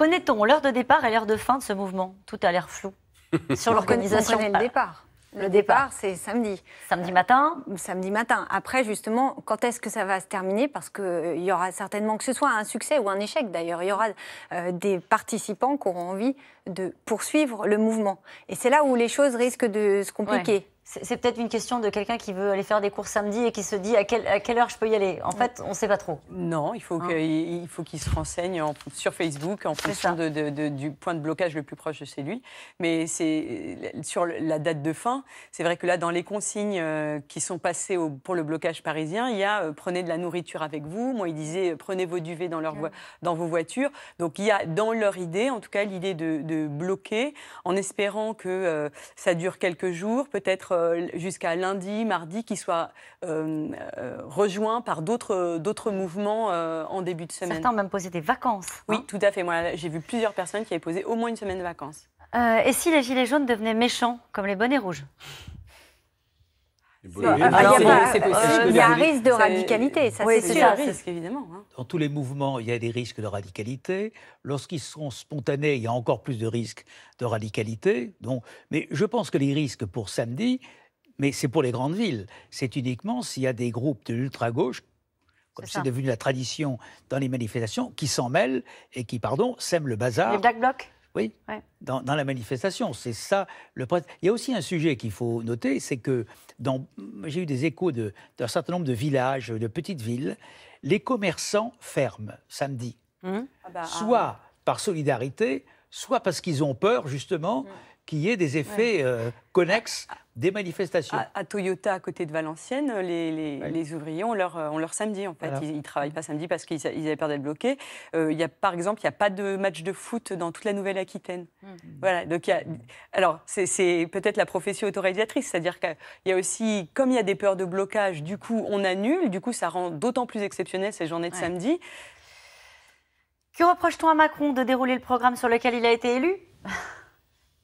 Connaît-on l'heure de départ et l'heure de fin de ce mouvement Tout a l'air flou sur l'organisation. le départ. Le, départ, c'est samedi. Samedi matin euh, Samedi matin. Après, justement, quand est-ce que ça va se terminer Parce qu'il euh, y aura certainement, que ce soit un succès ou un échec d'ailleurs, il y aura euh, des participants qui auront envie de poursuivre le mouvement. Et c'est là où les choses risquent de se compliquer c'est peut-être une question de quelqu'un qui veut aller faire des cours samedi et qui se dit à, quelle heure je peux y aller. En fait, on ne sait pas trop. Non, il faut hein. qu'il se renseigne sur Facebook en fonction du point de blocage le plus proche de chez lui. Mais c'est sur la date de fin, c'est vrai que là, dans les consignes euh, qui sont passées pour le blocage parisien, il y a euh, prenez de la nourriture avec vous. Moi, il disait euh, prenez vos duvets dans, leur, dans vos voitures. Donc, il y a dans leur idée, en tout cas, l'idée de, bloquer en espérant que ça dure quelques jours, peut-être euh, jusqu'à lundi, mardi, qu'ils soit euh, euh, rejoint par d'autres mouvements euh, en début de semaine. Certains ont même posé des vacances. Oui, hein. tout à fait. Moi, j'ai vu plusieurs personnes qui avaient posé au moins une semaine de vacances. et si les gilets jaunes devenaient méchants, comme les bonnets rouges il y, a un risque de radicalité, ça c'est sûr. Dans tous les mouvements, il y a des risques de radicalité. Lorsqu'ils sont spontanés, il y a encore plus de risques de radicalité. Donc, mais je pense que les risques pour samedi, mais c'est pour les grandes villes, c'est uniquement s'il y a des groupes de l'ultra-gauche comme c'est devenu la tradition dans les manifestations, qui s'en mêlent et qui, pardon, sèment le bazar. Les Black Blocs oui, dans, la manifestation, c'est ça le Il y a aussi un sujet qu'il faut noter, c'est que dans... j'ai eu des échos d'un certain nombre de villages, de petites villes, les commerçants ferment samedi, hum. ah bah, soit ah. par solidarité, soit parce qu'ils ont peur justement. Hum qu'il y ait des effets euh, connexes des manifestations. À, Toyota, à côté de Valenciennes, les, ouvriers ont leur, euh, leur, samedi, en fait. Ils ne travaillent pas samedi parce qu'ils avaient peur d'être bloqués. Euh, y par exemple, il n'y a pas de match de foot dans toute la Nouvelle-Aquitaine. Hmm. Voilà. Donc, alors, c'est peut-être la prophétie autoréalisatrice, c'est-à-dire qu'il y a aussi, comme il y a des peurs de blocage, du coup, on annule, du coup, ça rend d'autant plus exceptionnel ces journées de samedi. Que reproche-t-on à Macron de dérouler le programme sur lequel il a été élu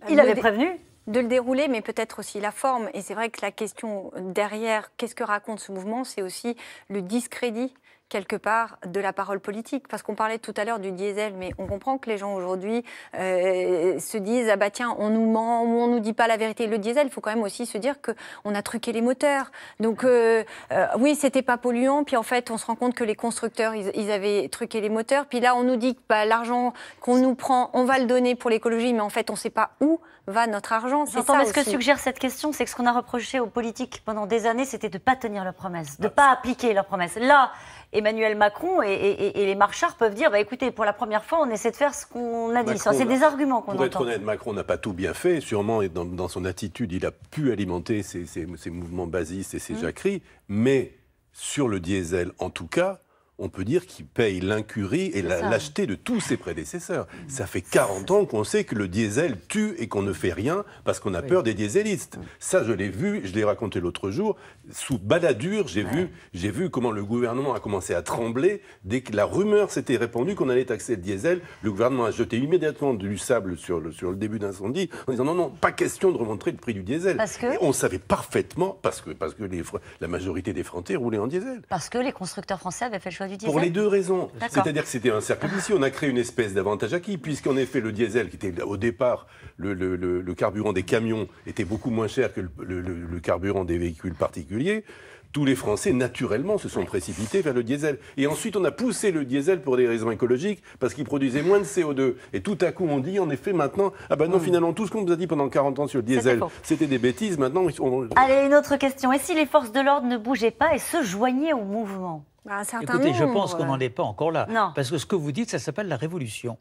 il avait prévenu de le dérouler, mais peut-être aussi la forme. Et c'est vrai que la question derrière, qu'est-ce que raconte ce mouvement, c'est aussi le discrédit quelque part de la parole politique. Parce qu'on parlait tout à l'heure du diesel, mais on comprend que les gens aujourd'hui euh, se disent ah bah tiens, on nous ment on nous dit pas la vérité. Le diesel, il faut quand même aussi se dire que on a truqué les moteurs. Donc euh, euh, oui, c'était pas polluant. Puis en fait, on se rend compte que les constructeurs, ils, avaient truqué les moteurs. Puis là, on nous dit que bah, l'argent qu'on nous prend, on va le donner pour l'écologie, mais en fait, on sait pas où va notre argent. ça mais ce que suggère cette question, c'est que ce qu'on a reproché aux politiques pendant des années, c'était de pas tenir leurs promesses, de bah, pas appliquer leurs promesses. Là, Emmanuel Macron et, les marchards peuvent dire bah, écoutez, pour la première fois, on essaie de faire ce qu'on a dit. C'est des arguments qu'on entend. Pour être honnête, Macron n'a pas tout bien fait. Sûrement, dans, dans son attitude, il a pu alimenter ses, mouvements basistes et ses mmh. jacris. Mais sur le diesel, en tout cas, on peut dire qu'il paye l'incurie et la, lâcheté de tous ses prédécesseurs. Ça fait 40 ans qu'on sait que le diesel tue et qu'on ne fait rien parce qu'on a peur des dieselistes. Ça, je l'ai vu, je l'ai raconté l'autre jour. Sous baladure, j'ai vu, vu comment le gouvernement a commencé à trembler dès que la rumeur s'était répandue qu'on allait taxer le diesel. Le gouvernement a jeté immédiatement du sable sur le, sur le début d'incendie en disant non, non, pas question de remontrer le prix du diesel. on savait parfaitement, parce que, parce que la majorité des Français roulaient en diesel. Parce que les constructeurs français avaient fait le choix pour les deux raisons. C'est-à-dire que c'était un cercle vicieux. on a créé une espèce d'avantage acquis, puisqu'en effet, le diesel, qui était au départ le, carburant des camions, était beaucoup moins cher que le carburant des véhicules particuliers tous les Français, naturellement, se sont précipités vers le diesel. Et ensuite, on a poussé le diesel pour des raisons écologiques, parce qu'il produisait moins de CO2. Et tout à coup, on dit, en effet, maintenant, ah ben non, finalement, tout ce qu'on nous a dit pendant 40 ans sur le diesel, c'était des bêtises. Maintenant, Allez, une autre question. Et si les forces de l'ordre ne bougeaient pas et se joignaient au mouvement bah, Écoutez, je pense qu'on n'en est pas encore là. Parce que ce que vous dites, ça s'appelle la révolution.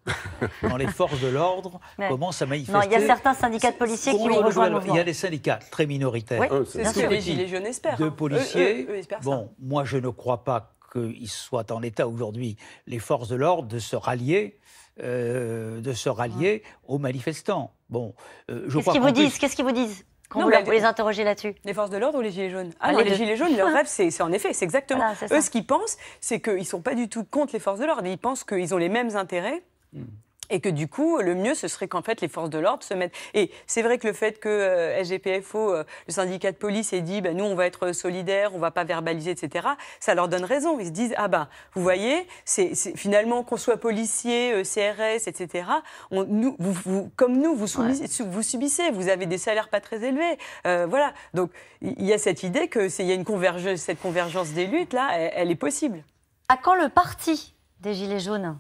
Quand les forces de l'ordre comment commencent à manifester. Non, il y a certains syndicats de policiers qui vont rejoindre le Il y a des syndicats très minoritaires. Ah, c'est ce De policiers. bon, moi, je ne crois pas qu'ils soient en état aujourd'hui, les forces de l'ordre, de se rallier. Euh, de se rallier aux manifestants. Bon, euh, Qu'est-ce qu'ils vous disent vous, les interrogez là-dessus. Les forces de l'ordre ou les gilets jaunes Ah, ah les, gilets jaunes, leur rêve, c'est en effet, c'est exactement. Ah, eux, ce qu'ils pensent, c'est qu'ils ne sont pas du tout contre les forces de l'ordre. Ils pensent qu'ils ont les mêmes intérêts. Hmm. Et que du coup, le mieux, ce serait qu'en fait, les forces de l'ordre se mettent. Et c'est vrai que le fait que euh, SGPFO, euh, le syndicat de police, ait dit, ben nous, on va être euh, solidaires, on va pas verbaliser, etc., ça leur donne raison. Ils se disent, ah ben, vous voyez, c'est, finalement, qu'on soit policier, CRS, etc., nous, comme nous, vous, subissez, vous avez des salaires pas très élevés. voilà. Donc, il y a cette idée que y a une convergence, cette convergence des luttes, là, elle est possible. À quand le parti des Gilets jaunes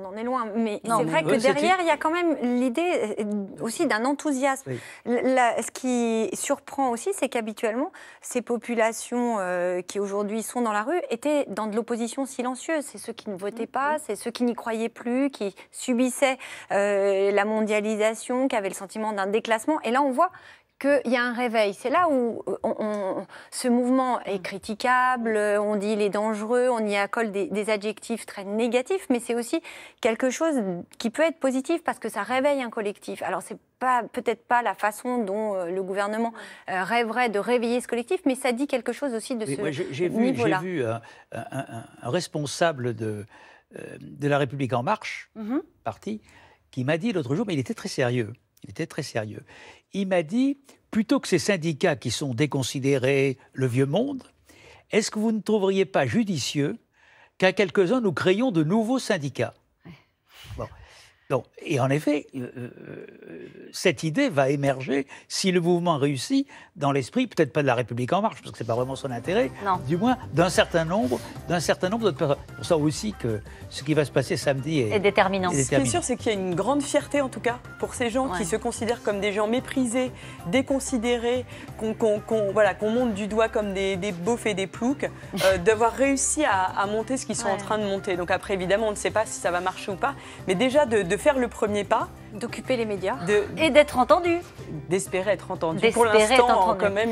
on en est loin, mais c'est vrai que derrière, il y a quand même l'idée euh, aussi d'un enthousiasme. ce qui surprend aussi, c'est qu'habituellement, ces populations euh, qui aujourd'hui sont dans la rue étaient dans de l'opposition silencieuse. C'est ceux qui ne votaient mm-hmm. pas, c'est ceux qui n'y croyaient plus, qui subissaient euh, la mondialisation, qui avaient le sentiment d'un déclassement. Et là, on voit qu'il y a un réveil. C'est là où euh, ce mouvement est mm. critiquable, euh, on dit il est dangereux, on y accole des, adjectifs très négatifs, mais c'est aussi quelque chose qui peut être positif parce que ça réveille un collectif. Alors c'est peut-être pas la façon dont euh, le gouvernement mm. rêverait de réveiller ce collectif, mais ça dit quelque chose aussi de ce là J'ai vu un, responsable de, La République En Marche, mm-hmm. parti, qui m'a dit l'autre jour, mais il était très sérieux. Il était très sérieux. Il m'a dit, plutôt que ces syndicats qui sont déconsidérés, le vieux monde, est-ce que vous ne trouveriez pas judicieux qu'à quelques-uns nous créions de nouveaux syndicats et en effet, euh, euh, cette idée va émerger si le mouvement réussit dans l'esprit, peut-être pas de la République en marche, parce que c'est pas vraiment son intérêt, du moins d'un certain nombre, d'un certain nombre d'autres personnes. Pour ça aussi que ce qui va se passer samedi est, déterminant. est Ce qui est sûr, c'est qu'il y a une grande fierté, en tout cas, pour ces gens qui se considèrent comme des gens méprisés, déconsidérés, qu'on monte du doigt comme des, des beaufs et des ploucs, euh, d'avoir réussi à, monter ce qu'ils sont en train de monter. Donc après, évidemment, on ne sait pas si ça va marcher ou pas, mais déjà de faire le premier pas. D'occuper les médias. et d'être entendu. D'espérer être entendu. Pour l'instant, quand même.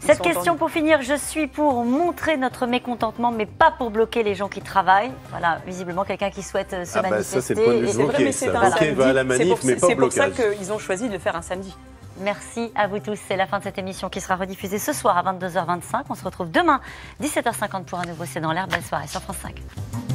Cette question pour finir, je suis pour montrer notre mécontentement, mais pas pour bloquer les gens qui travaillent. Voilà, visiblement quelqu'un qui souhaite euh, se manifester. Ah bah, ça, c'est le c'est pour, pour ça qu'ils ont choisi de le faire un samedi. Merci à vous tous. C'est la fin de cette émission qui sera rediffusée ce soir à 22h25. On se retrouve demain, 17h50 pour un nouveau C'est dans l'air. Belle soirée sur France 5.